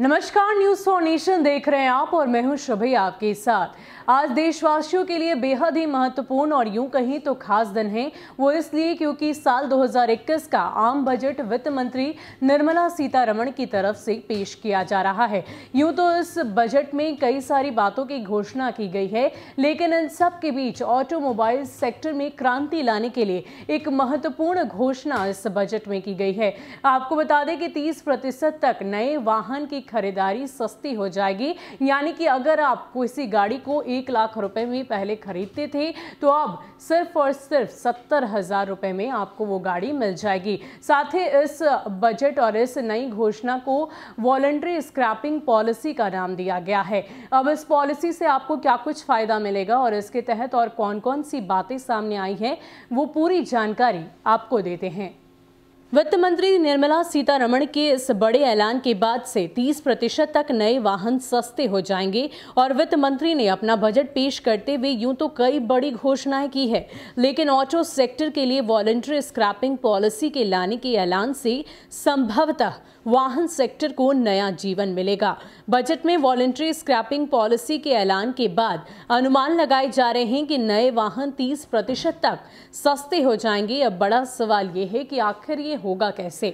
नमस्कार news for nation देख रहे हैं आप और मैं हूं शुभ आपके साथ आज देशवासियों के लिए बेहद ही महत्वपूर्ण और यूं कहीं तो खास दिन है वो इसलिए क्योंकि साल 2021 का आम बजट वित्त मंत्री निर्मला सीतारमण की तरफ से पेश किया जा रहा है यूं तो इस बजट में कई सारी बातों की घोषणा की गई है लेकिन इन सब के बीच ऑटोमोबाइल सेक्टर में क्रांति लाने के लिए एक महत्वपूर्ण घोषणा इस बजट में की गई है आपको बता दें कि तीस तक नए वाहन की खरीदारी सस्ती हो जाएगी यानी कि अगर आप किसी गाड़ी को एक लाख रुपए में पहले खरीदते थे तो अब सिर्फ और सिर्फ सत्तर हज़ार रुपए में आपको वो गाड़ी मिल जाएगी साथ ही इस बजट और इस नई घोषणा को वॉलेंट्री स्क्रैपिंग पॉलिसी का नाम दिया गया है अब इस पॉलिसी से आपको क्या कुछ फ़ायदा मिलेगा और इसके तहत और कौन कौन सी बातें सामने आई हैं वो पूरी जानकारी आपको देते हैं वित्त मंत्री निर्मला सीतारमण के इस बड़े ऐलान के बाद से 30 प्रतिशत तक नए वाहन सस्ते हो जाएंगे और वित्त मंत्री ने अपना बजट पेश करते हुए यूं तो कई बड़ी घोषणाएं की है लेकिन ऑटो सेक्टर के लिए वॉलंटरी स्क्रैपिंग पॉलिसी के लाने के ऐलान से संभवतः वाहन सेक्टर को नया जीवन मिलेगा बजट में वॉलंटरी स्क्रैपिंग पॉलिसी के ऐलान के बाद अनुमान लगाए जा रहे हैं कि नए वाहन 30 प्रतिशत तक सस्ते हो जाएंगे अब बड़ा सवाल ये है कि आखिर ये होगा कैसे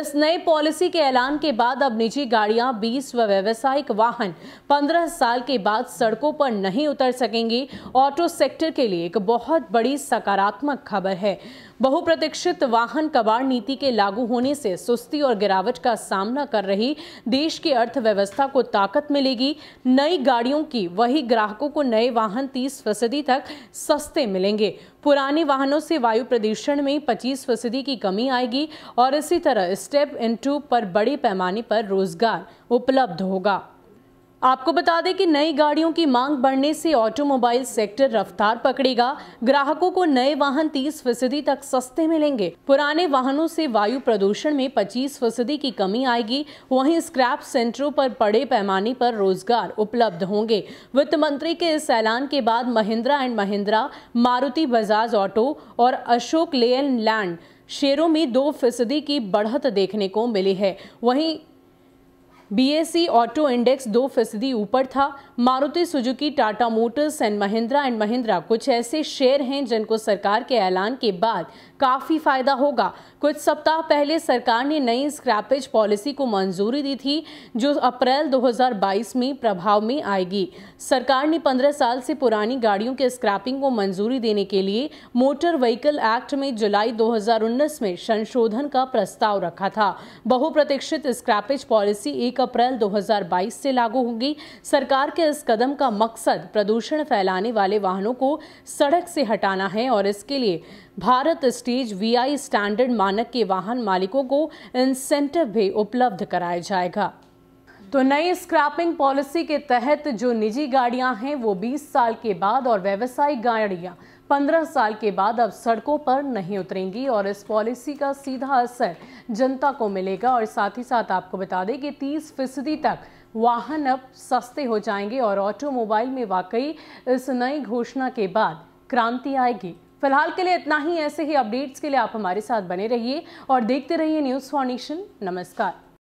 इस नई पॉलिसी के ऐलान के बाद अब निजी गाड़ियां 20 व व्यावसायिक वाहन 15 साल के बाद सड़कों पर नहीं उतर सकेंगी ऑटो सेक्टर के लिए एक बहुत बड़ी सकारात्मक खबर है बहुप्रतीक्षित वाहन कबाड़ नीति के लागू होने से सुस्ती और गिरावट का सामना कर रही देश की अर्थव्यवस्था को ताकत मिलेगी नई गाड़ियों की वही ग्राहकों को नए वाहन 30 फीसदी तक सस्ते मिलेंगे पुराने वाहनों से वायु प्रदूषण में 25 फीसदी की कमी आएगी और इसी तरह स्टेप इन टू पर बड़ी पैमाने पर रोजगार उपलब्ध होगा आपको बता दें कि नई गाड़ियों की मांग बढ़ने से ऑटोमोबाइल सेक्टर रफ्तार पकड़ेगा ग्राहकों को नए वाहन 30 फीसदी तक सस्ते मिलेंगे पुराने वाहनों से वायु प्रदूषण में 25 फीसदी की कमी आएगी वहीं स्क्रैप सेंटरों पर बड़े पैमाने पर रोजगार उपलब्ध होंगे वित्त मंत्री के इस ऐलान के बाद महिंद्रा एंड महिंद्रा मारुति बजाज ऑटो और अशोक लेन लैंड शेयरों में दो फीसदी की बढ़त देखने को मिली है वहीं बीएसई ऑटो इंडेक्स दो फीसदी ऊपर था Maruti Suzuki Tata motors and Mahindra and Mahindra कुछ ऐसे शेयर हैं जिनको सरकार के ऐलान के बाद काफ़ी फायदा होगा कुछ सप्ताह पहले सरकार ने नई स्क्रैपेज पॉलिसी को मंजूरी दी थी जो अप्रैल 2022 में प्रभाव में आएगी सरकार ने 15 साल से पुरानी गाड़ियों के स्क्रैपिंग को मंजूरी देने के लिए मोटर व्हीकल एक्ट में जुलाई 2019 में संशोधन का प्रस्ताव रखा था बहुप्रतीक्षित स्क्रैपेज पॉलिसी एक अप्रैल 2022 से लागू होगी सरकार के इस कदम का मकसद प्रदूषण फैलाने वाले वाहनों को सड़क से हटाना है और इसके लिए भारत स्टेज वीआई स्टैंडर्ड मानक के वाहन मालिकों को इंसेंटिव भी उपलब्ध कराया जाएगा तो नई स्क्रैपिंग पॉलिसी के तहत जो निजी गाड़ियां हैं वो 20 साल के बाद और व्यवसायिक गाड़ियां पंद्रह साल के बाद अब सड़कों पर नहीं उतरेंगी और इस पॉलिसी का सीधा असर जनता को मिलेगा और साथ ही साथ आपको बता दें कि तीस फीसदी तक वाहन अब सस्ते हो जाएंगे और ऑटोमोबाइल में वाकई इस नई घोषणा के बाद क्रांति आएगी फिलहाल के लिए इतना ही ऐसे ही अपडेट्स के लिए आप हमारे साथ बने रहिए और देखते रहिए न्यूज़ फॉर नेशन नमस्कार